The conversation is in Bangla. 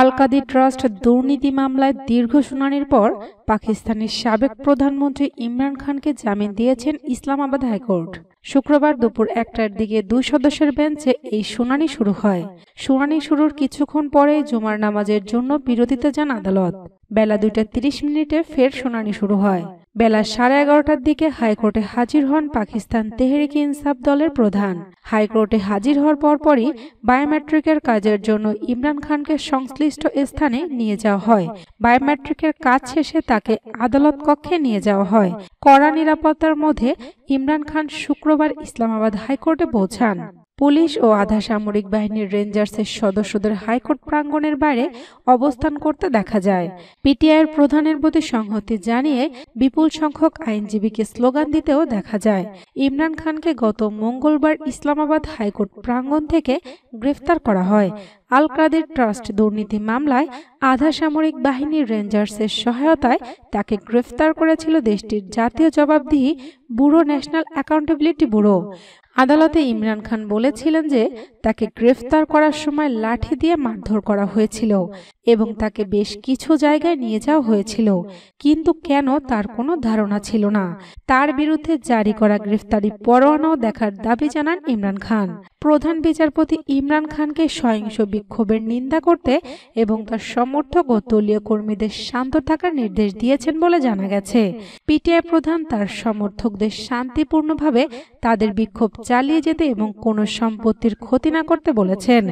আলকাদি ট্রাস্ট দুর্নীতি মামলায় দীর্ঘ শুনানির পর পাকিস্তানের সাবেক প্রধানমন্ত্রী ইমরান খানকে জামিন দিয়েছেন ইসলামাবাদ হাইকোর্ট শুক্রবার দুপুর একটার দিকে দুই সদস্যের বেঞ্চে এই শুনানি শুরু হয় শুনানি শুরুর কিছুক্ষণ পরে জুমার নামাজের জন্য বিরোধিতা যান আদালত বেলা দুইটা তিরিশ মিনিটে ফের শুনানি শুরু হয় বেলা সাড়ে এগারোটার দিকে হাইকোর্টে হাজির হন পাকিস্তান তেহরিক ইনসাফ দলের প্রধান হাইকোর্টে হাজির হওয়ার পরপরই বায়োমেট্রিকের কাজের জন্য ইমরান খানকে সংশ্লিষ্ট স্থানে নিয়ে যাওয়া হয় বায়োমেট্রিকের কাজ শেষে তাকে আদালত কক্ষে নিয়ে যাওয়া হয় কড়া নিরাপত্তার মধ্যে ইমরান খান শুক্রবার ইসলামাবাদ হাইকোর্টে পৌঁছান পুলিশ ও আধা সামরিক বাহিনীর রেঞ্জার্সের সদস্যদের হাইকোর্ট প্রাঙ্গণের বাইরে অবস্থান করতে দেখা যায় পিটিআইয়ের প্রধানের প্রতি সংহতি জানিয়ে বিপুল সংখ্যক আইনজীবীকে স্লোগান দিতেও দেখা যায় ইমরান খানকে গত মঙ্গলবার ইসলামাবাদ হাইকোর্ট প্রাঙ্গণ থেকে গ্রেফতার করা হয় আল কাদের ট্রাস্ট দুর্নীতি মামলায় আধা সামরিক বাহিনীর রেঞ্জার্সের সহায়তায় তাকে গ্রেফতার করেছিল দেশটির জাতীয় জবাবদিহি ব্যুরো ন্যাশনাল অ্যাকাউন্টেবিলিটি ব্যুরো আদালতে ইমরান খান বলেছিলেন যে তাকে গ্রেফতার করার সময় লাঠি দিয়ে মারধর করা হয়েছিল এবং তাকে বেশ কিছু জায়গায় নিয়ে যাওয়া হয়েছিল কিন্তু কেন তার কোনো ধারণা ছিল না তার বিরুদ্ধে জারি করা গ্রেফতারি পরোয়ানাও দেখার দাবি জানান ইমরান খান প্রধান বিচারপতি ইমরান খানকে সহিংস বিক্ষোভের নিন্দা করতে এবং তার সমর্থক ও দলীয় কর্মীদের শান্ত থাকার নির্দেশ দিয়েছেন বলে জানা গেছে পিটিআই প্রধান তার সমর্থকদের শান্তিপূর্ণভাবে তাদের বিক্ষোভ চালিয়ে যেতে এবং কোনো সম্পত্তির ক্ষতি না করতে বলেছেন